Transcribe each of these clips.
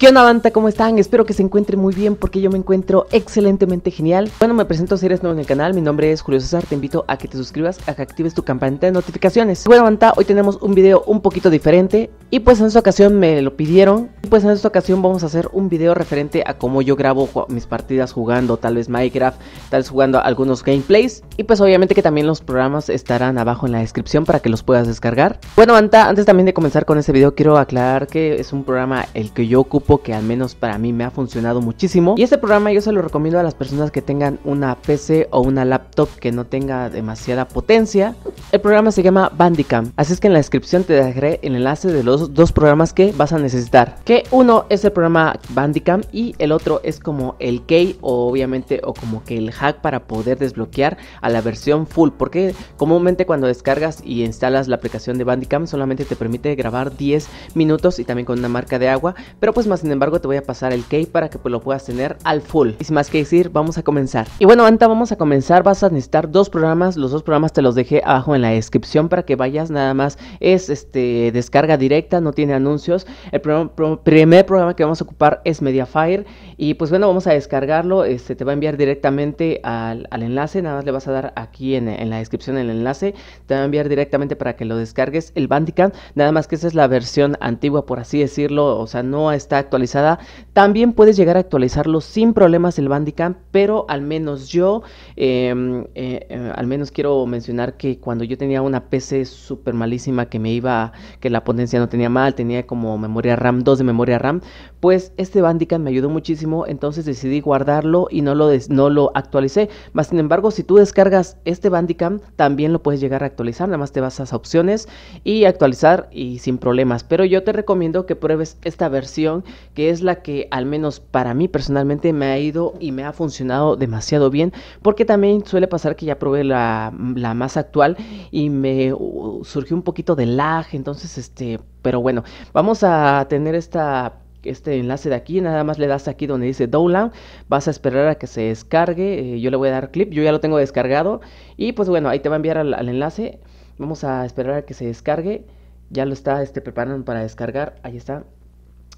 ¿Qué onda, banda? ¿Cómo están? Espero que se encuentren muy bien porque yo me encuentro excelentemente genial. Bueno, me presento si eres nuevo en el canal. Mi nombre es Julio César. Te invito a que te suscribas, a que actives tu campanita de notificaciones. Bueno, banda, hoy tenemos un video un poquito diferente y pues en esta ocasión me lo pidieron pues en esta ocasión vamos a hacer un video referente a cómo yo grabo mis partidas jugando tal vez Minecraft, tal vez jugando algunos gameplays y pues obviamente que también los programas estarán abajo en la descripción para que los puedas descargar. Bueno, Anta, antes también de comenzar con este video quiero aclarar que es un programa el que yo ocupo que al menos para mí me ha funcionado muchísimo y este programa yo se lo recomiendo a las personas que tengan una PC o una laptop que no tenga demasiada potencia. El programa se llama Bandicam, así es que en la descripción te dejaré el enlace de los dos programas que vas a necesitar. Que uno es el programa Bandicam y el otro es como el key o obviamente o como que el hack para poder desbloquear a la versión full porque comúnmente cuando descargas y instalas la aplicación de Bandicam solamente te permite grabar 10 minutos y también con una marca de agua pero pues más sin embargo te voy a pasar el key para que pues lo puedas tener al full y sin más que decir vamos a comenzar y bueno Anta vamos a comenzar vas a necesitar dos programas los dos programas te los dejé abajo en la descripción para que vayas nada más es este descarga directa no tiene anuncios el programa primer programa que vamos a ocupar es Mediafire y pues bueno, vamos a descargarlo, este te va a enviar directamente al, enlace, nada más le vas a dar aquí en, la descripción el enlace, te va a enviar directamente para que lo descargues el Bandicam, nada más que esa es la versión antigua por así decirlo, o sea, no está actualizada. También puedes llegar a actualizarlo sin problemas el Bandicam, pero al menos yo, em, eh, eh, al menos quiero mencionar que cuando yo tenía una PC súper malísima que me iba, que la potencia no tenía mal, tenía como memoria RAM 2 de memoria memoria RAM, pues este Bandicam me ayudó muchísimo, entonces decidí guardarlo y no lo, no lo actualicé. Más sin embargo, si tú descargas este Bandicam, también lo puedes llegar a actualizar, nada más te vas a opciones y actualizar y sin problemas. Pero yo te recomiendo que pruebes esta versión, que es la que al menos para mí personalmente me ha ido y me ha funcionado demasiado bien, porque también suele pasar que ya probé la, más actual y me uh, surgió un poquito de lag, entonces este pero bueno, vamos a tener esta este enlace de aquí, nada más le das aquí donde dice Dowland. vas a esperar a que se descargue, eh, yo le voy a dar clip, yo ya lo tengo descargado y pues bueno, ahí te va a enviar al, enlace, vamos a esperar a que se descargue, ya lo está este, preparando para descargar, ahí está,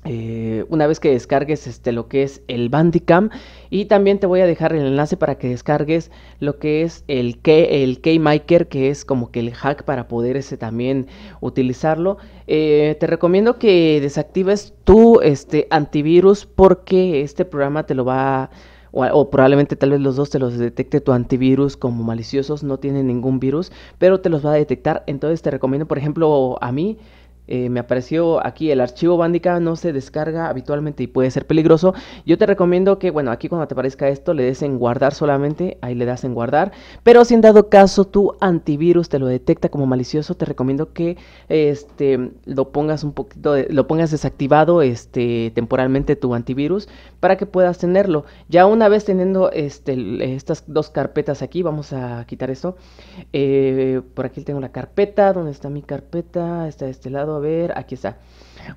eh, una vez que descargues este, lo que es el Bandicam y también te voy a dejar el enlace para que descargues lo que es el, que el que es como que el hack para poder ese también utilizarlo eh, te recomiendo que desactives tu este, antivirus porque este programa te lo va a o, probablemente tal vez los dos te los detecte tu antivirus como maliciosos, no tiene ningún virus, pero te los va a detectar. Entonces te recomiendo, por ejemplo, a mí eh, me apareció aquí el archivo Bandica no se descarga habitualmente y puede ser peligroso. Yo te recomiendo que, bueno, aquí cuando te aparezca esto le des en guardar solamente, ahí le das en guardar, pero si en dado caso tu antivirus te lo detecta como malicioso, te recomiendo que este lo pongas un poquito lo pongas desactivado este temporalmente tu antivirus para que puedas tenerlo. Ya una vez teniendo este, estas dos carpetas aquí, vamos a quitar esto. Eh, por aquí tengo la carpeta, ¿dónde está mi carpeta? Está de este lado a ver, aquí está.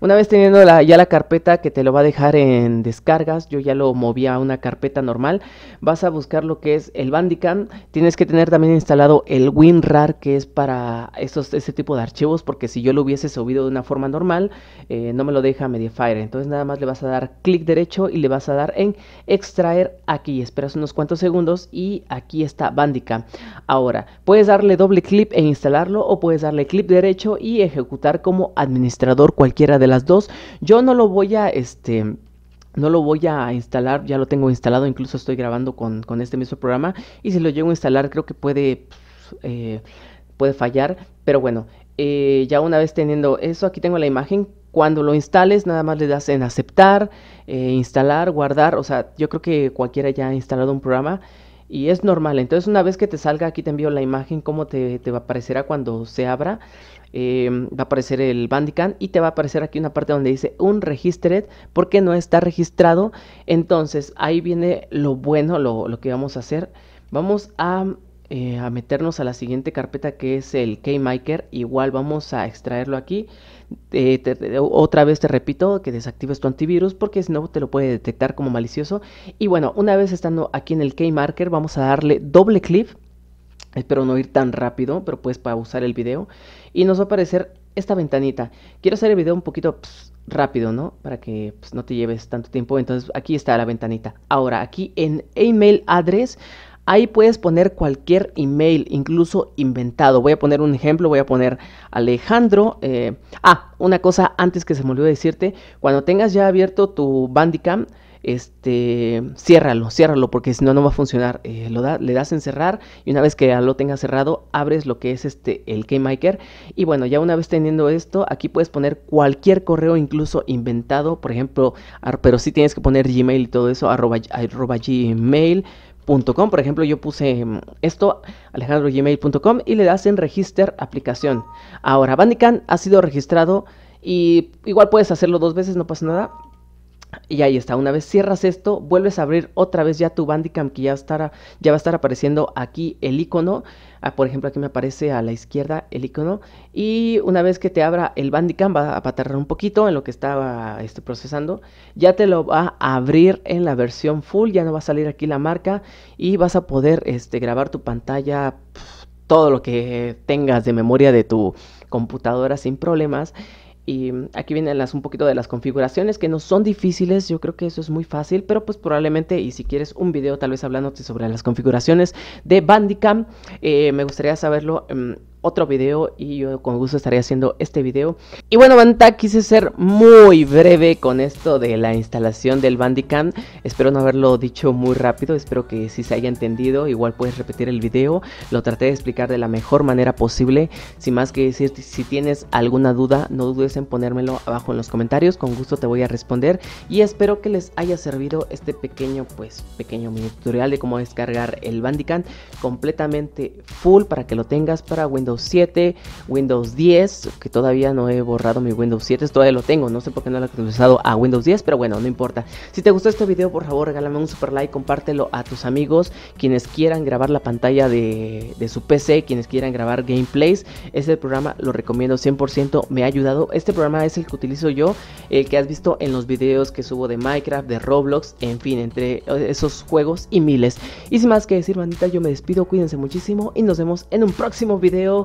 Una vez teniendo ya la carpeta que te lo va a dejar en descargas, yo ya lo moví a una carpeta normal, vas a buscar lo que es el Bandicam, tienes que tener también instalado el WinRAR que es para estos, este tipo de archivos, porque si yo lo hubiese subido de una forma normal, eh, no me lo deja Mediafire, entonces nada más le vas a dar clic derecho y le vas a dar en extraer aquí, esperas unos cuantos segundos y aquí está Bandicam. Ahora, puedes darle doble clic e instalarlo o puedes darle clic derecho y ejecutar como administrador cualquiera de las dos. Yo no lo voy a, este, no lo voy a instalar, ya lo tengo instalado, incluso estoy grabando con, este mismo programa. Y si lo llego a instalar, creo que puede, eh, puede fallar. Pero bueno, eh, ya una vez teniendo eso, aquí tengo la imagen. Cuando lo instales, nada más le das en aceptar, eh, instalar, guardar. O sea, yo creo que cualquiera ya ha instalado un programa. Y es normal, entonces una vez que te salga, aquí te envío la imagen, cómo te, te aparecerá cuando se abra. Em, va a aparecer el Bandicam y te va a aparecer aquí una parte donde dice un registered porque no está registrado. Entonces ahí viene lo bueno, lo que vamos a hacer. Vamos a eh, a meternos a la siguiente carpeta que es el Keymaker Igual vamos a extraerlo aquí. otra vez te repito que desactives tu antivirus porque si no te lo puede detectar como malicioso. Y bueno, una vez estando aquí en el Keymaker vamos a darle doble clic. Espero no ir tan rápido, pero puedes pausar el video. Y nos va a aparecer esta ventanita. Quiero hacer el video un poquito pues, rápido, ¿no? Para que pues, no te lleves tanto tiempo. Entonces aquí está la ventanita. Ahora, aquí en email address Ahí puedes poner cualquier email, incluso inventado. Voy a poner un ejemplo, voy a poner Alejandro. Eh, ah, una cosa antes que se me olvidó decirte, cuando tengas ya abierto tu Bandicam, este, ciérralo, ciérralo, porque si no, no va a funcionar. Eh, lo le das en cerrar y una vez que ya lo tengas cerrado, abres lo que es este, el KeyMaker. Y bueno, ya una vez teniendo esto, aquí puedes poner cualquier correo, incluso inventado, por ejemplo, pero sí tienes que poner Gmail y todo eso, arroba Gmail, por ejemplo, yo puse em, esto, alejandrogmail.com, y le das en Register Aplicación. Ahora, Bandicam ha sido registrado y igual puedes hacerlo dos veces, no pasa nada. Y ahí está, una vez cierras esto, vuelves a abrir otra vez ya tu Bandicam que ya, estará, ya va a estar apareciendo aquí el icono. Ah, por ejemplo, aquí me aparece a la izquierda el icono. Y una vez que te abra el Bandicam, va a patarrar un poquito en lo que estaba este, procesando. Ya te lo va a abrir en la versión full, ya no va a salir aquí la marca. Y vas a poder este, grabar tu pantalla, todo lo que tengas de memoria de tu computadora sin problemas. Y aquí vienen las, un poquito de las configuraciones que no son difíciles, yo creo que eso es muy fácil, pero pues probablemente, y si quieres un video tal vez hablándote sobre las configuraciones de Bandicam, eh, me gustaría saberlo. Em, otro video y yo con gusto estaré haciendo este video. Y bueno, banda, quise ser muy breve con esto de la instalación del Bandicam. Espero no haberlo dicho muy rápido, espero que si se haya entendido. Igual puedes repetir el video, lo traté de explicar de la mejor manera posible. Sin más que decir, si tienes alguna duda, no dudes en ponérmelo abajo en los comentarios, con gusto te voy a responder. Y espero que les haya servido este pequeño, pues, pequeño mini tutorial de cómo descargar el Bandicam completamente full para que lo tengas para Windows Windows 7, Windows 10, que todavía no he borrado mi Windows 7, todavía lo tengo, no sé por qué no lo he actualizado a Windows 10, pero bueno, no importa. Si te gustó este video, por favor, regálame un super like, compártelo a tus amigos, quienes quieran grabar la pantalla de, su PC, quienes quieran grabar gameplays, este programa lo recomiendo 100%, me ha ayudado. Este programa es el que utilizo yo, el que has visto en los videos que subo de Minecraft, de Roblox, en fin, entre esos juegos y miles. Y sin más que decir, manita, yo me despido, cuídense muchísimo y nos vemos en un próximo video